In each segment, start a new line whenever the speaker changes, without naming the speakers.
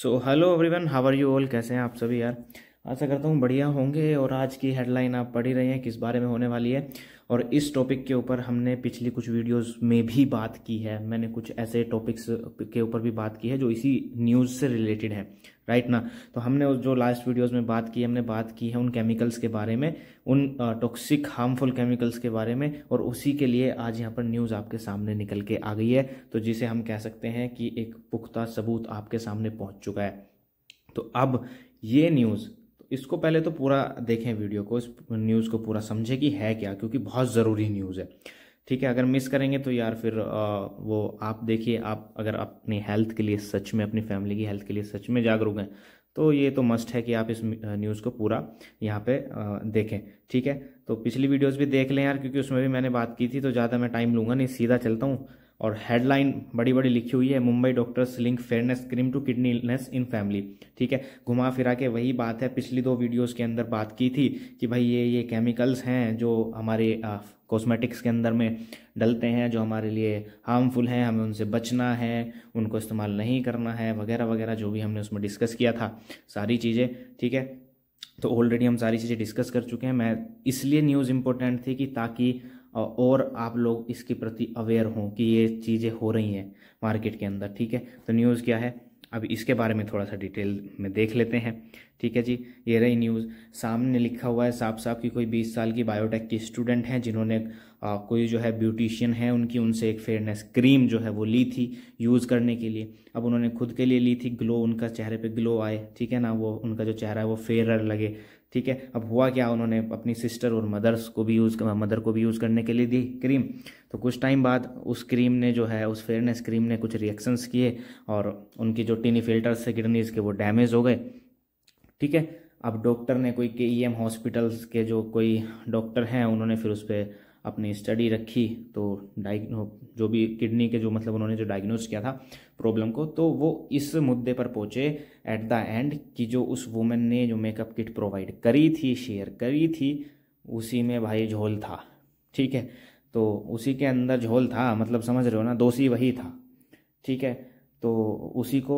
so hello everyone how are you all कैसे हैं आप सभी यार आशा करता हूँ बढ़िया होंगे और आज की हेडलाइन आप पढ़ ही रहे हैं किस बारे में होने वाली है और इस टॉपिक के ऊपर हमने पिछली कुछ वीडियोस में भी बात की है मैंने कुछ ऐसे टॉपिक्स के ऊपर भी बात की है जो इसी न्यूज़ से रिलेटेड है राइट ना तो हमने उस जो लास्ट वीडियोस में बात की हमने बात की है उन केमिकल्स के बारे में उन टॉक्सिक हार्मफुल केमिकल्स के बारे में और उसी के लिए आज यहाँ पर न्यूज़ आपके सामने निकल के आ गई है तो जिसे हम कह सकते हैं कि एक पुख्ता सबूत आपके सामने पहुँच चुका है तो अब ये न्यूज़ इसको पहले तो पूरा देखें वीडियो को इस न्यूज़ को पूरा समझें कि है क्या क्योंकि बहुत ज़रूरी न्यूज़ है ठीक है अगर मिस करेंगे तो यार फिर आ, वो आप देखिए आप अगर अपनी हेल्थ के लिए सच में अपनी फैमिली की हेल्थ के लिए सच में जागरूक हैं तो ये तो मस्ट है कि आप इस न्यूज़ को पूरा यहाँ पे देखें ठीक है तो पिछली वीडियोस भी देख लें यार क्योंकि उसमें भी मैंने बात की थी तो ज़्यादा मैं टाइम लूँगा नहीं सीधा चलता हूँ और हेडलाइन बड़ी बड़ी लिखी हुई है Mumbai doctors link fairness cream to illness in family ठीक है घुमा फिरा के वही बात है पिछली दो वीडियोस के अंदर बात की थी कि भाई ये ये केमिकल्स हैं जो हमारे कॉस्मेटिक्स के अंदर में डलते हैं जो हमारे लिए हार्मफुल हैं हमें उनसे बचना है उनको इस्तेमाल नहीं करना है वगैरह वगैरह जो भी हमने उसमें डिस्कस किया था सारी चीज़ें ठीक है तो ऑलरेडी हम सारी चीज़ें डिस्कस कर चुके हैं मैं इसलिए न्यूज़ इम्पोर्टेंट थी कि ताकि और आप लोग इसके प्रति अवेयर हों कि ये चीज़ें हो रही हैं मार्केट के अंदर ठीक है तो न्यूज़ क्या है अब इसके बारे में थोड़ा सा डिटेल में देख लेते हैं ठीक है जी ये रही न्यूज़ सामने लिखा हुआ है साफ साफ कि कोई बीस साल की बायोटेक की स्टूडेंट हैं जिन्होंने कोई जो है ब्यूटिशियन है उनकी उनसे एक फेयरनेस क्रीम जो है वो ली थी यूज़ करने के लिए अब उन्होंने खुद के लिए ली थी ग्लो उनका चेहरे पे ग्लो आए ठीक है ना वो उनका जो चेहरा है वो फेयरर लगे ठीक है अब हुआ क्या उन्होंने अपनी सिस्टर और मदर्स को भी यूज़ मदर को भी यूज़ करने के लिए दी क्रीम तो कुछ टाइम बाद उस क्रीम ने जो है उस फेयरनेस क्रीम ने कुछ रिएक्शंस किए और उनकी जो टीनी फिल्टर्स थे किडनीज के वो डैमेज हो गए ठीक है अब डॉक्टर ने कोई के ई एम हॉस्पिटल्स के जो कोई डॉक्टर हैं उन्होंने फिर उस पर अपनी स्टडी रखी तो डाइग्नो जो भी किडनी के जो मतलब उन्होंने जो डायग्नोज किया था प्रॉब्लम को तो वो इस मुद्दे पर पहुंचे एट द एंड कि जो उस वुमेन ने जो मेकअप किट प्रोवाइड करी थी शेयर करी थी उसी में भाई झोल था ठीक है तो उसी के अंदर झोल था मतलब समझ रहे हो ना दोषी वही था ठीक है तो उसी को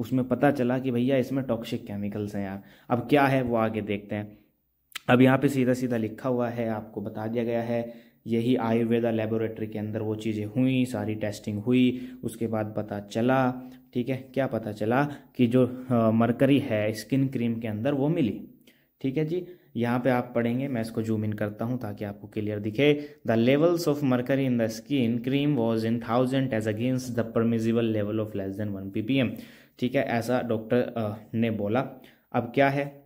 उसमें पता चला कि भैया इसमें टॉक्सिक केमिकल्स हैं यार अब क्या है वो आगे देखते हैं अब यहाँ पे सीधा सीधा लिखा हुआ है आपको बता दिया गया है यही आयुर्वेदा लेबोरेटरी के अंदर वो चीज़ें हुई सारी टेस्टिंग हुई उसके बाद पता चला ठीक है क्या पता चला कि जो मरकरी है स्किन क्रीम के अंदर वो मिली ठीक है जी यहाँ पे आप पढ़ेंगे मैं इसको जूम इन करता हूँ ताकि आपको क्लियर दिखे the levels of mercury in the skin cream was in thousand as against the permissible level of less than one P ठीक है ऐसा डॉक्टर ने बोला अब क्या है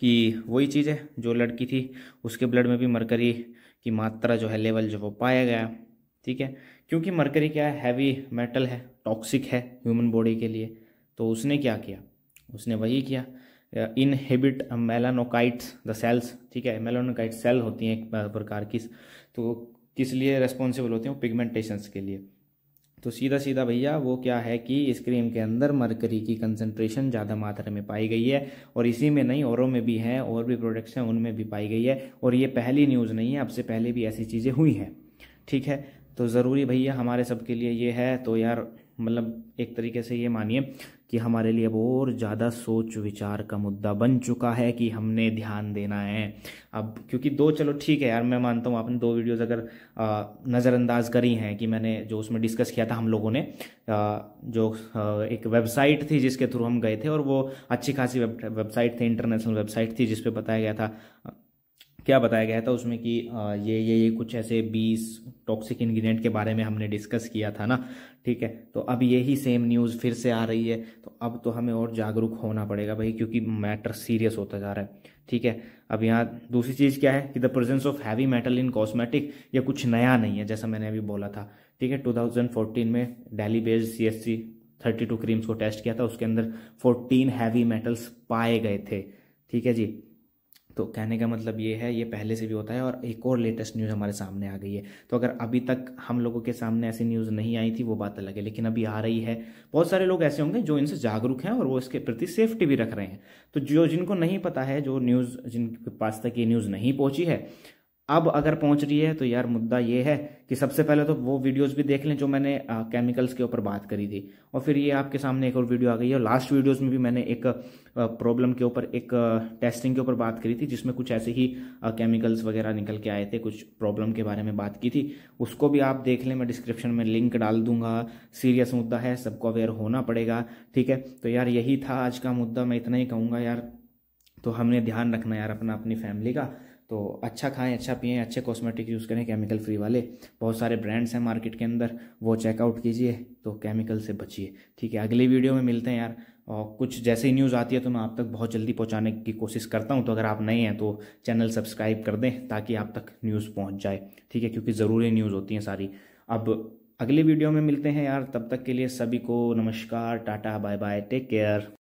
कि वही चीज़ है जो लड़की थी उसके ब्लड में भी मरकरी की मात्रा जो है लेवल जो वो पाया गया ठीक है क्योंकि मरकरी क्या है हैवी मेटल है टॉक्सिक है ह्यूमन बॉडी के लिए तो उसने क्या किया उसने वही किया इनहेबिट मेलानोकाइट्स द सेल्स ठीक है मेलानोकाइट सेल होती हैं एक प्रकार की तो किस लिए रेस्पॉन्सिबल होती हैं पिगमेंटेशंस के लिए तो सीधा सीधा भैया वो क्या है कि इस क्रीम के अंदर मरकरी की कंसंट्रेशन ज़्यादा मात्रा में पाई गई है और इसी में नहीं औरों में भी हैं और भी प्रोडक्ट्स हैं उनमें भी पाई गई है और ये पहली न्यूज़ नहीं है अब से पहले भी ऐसी चीज़ें हुई हैं ठीक है तो ज़रूरी भैया हमारे सबके लिए ये है तो यार मतलब एक तरीके से ये मानिए कि हमारे लिए अब और ज़्यादा सोच विचार का मुद्दा बन चुका है कि हमने ध्यान देना है अब क्योंकि दो चलो ठीक है यार मैं मानता हूँ आपने दो वीडियोस अगर नज़रअंदाज करी हैं कि मैंने जो उसमें डिस्कस किया था हम लोगों ने आ, जो आ, एक वेबसाइट थी जिसके थ्रू हम गए थे और वो अच्छी खासी वेब वेबसाइट थी इंटरनेशनल वेबसाइट थी जिस पर बताया गया था क्या बताया गया था उसमें कि ये ये ये कुछ ऐसे बीस टॉक्सिक इंग्रेडिएंट के बारे में हमने डिस्कस किया था ना ठीक है तो अब यही सेम न्यूज़ फिर से आ रही है तो अब तो हमें और जागरूक होना पड़ेगा भाई क्योंकि मैटर सीरियस होता जा रहा है ठीक है अब यहाँ दूसरी चीज़ क्या है कि the presence of heavy metal in cosmetic ये कुछ नया नहीं है जैसा मैंने अभी बोला था ठीक है टू में Delhi based C S C thirty two creams को टेस्ट किया था उसके अंदर फोर्टीन हैवी मेटल्स पाए गए थे ठीक है जी तो कहने का मतलब ये है ये पहले से भी होता है और एक और लेटेस्ट न्यूज़ हमारे सामने आ गई है तो अगर अभी तक हम लोगों के सामने ऐसी न्यूज़ नहीं आई थी वो बात अलग है लेकिन अभी आ रही है बहुत सारे लोग ऐसे होंगे जो इनसे जागरूक हैं और वो इसके प्रति सेफ्टी भी रख रहे हैं तो जो जिनको नहीं पता है जो न्यूज़ जिनके पास तक ये न्यूज़ नहीं पहुँची है अब अगर पहुंच रही है तो यार मुद्दा ये है कि सबसे पहले तो वो वीडियोस भी देख लें जो मैंने केमिकल्स के ऊपर बात करी थी और फिर ये आपके सामने एक और वीडियो आ गई है और लास्ट वीडियोस में भी मैंने एक प्रॉब्लम के ऊपर एक टेस्टिंग के ऊपर बात करी थी जिसमें कुछ ऐसे ही केमिकल्स वगैरह निकल के आए थे कुछ प्रॉब्लम के बारे में बात की थी उसको भी आप देख लें मैं डिस्क्रिप्शन में लिंक डाल दूंगा सीरियस मुद्दा है सबको अवेयर होना पड़ेगा ठीक है तो यार यही था आज का मुद्दा मैं इतना ही कहूँगा यार तो हमने ध्यान रखना यार अपना अपनी फैमिली का तो अच्छा खाएं अच्छा पिए अच्छे कॉस्मेटिक यूज़ करें केमिकल फ्री वाले बहुत सारे ब्रांड्स हैं मार्केट के अंदर वो चेकआउट कीजिए तो केमिकल से बचिए ठीक है अगली वीडियो में मिलते हैं यार और कुछ जैसे ही न्यूज़ आती है तो मैं आप तक बहुत जल्दी पहुंचाने की कोशिश करता हूं तो अगर आप नए हैं तो चैनल सब्सक्राइब कर दें ताकि आप तक न्यूज़ पहुँच जाए ठीक है क्योंकि ज़रूरी न्यूज़ होती हैं सारी अब अगली वीडियो में मिलते हैं यार तब तक के लिए सभी को नमस्कार tata bye bye take care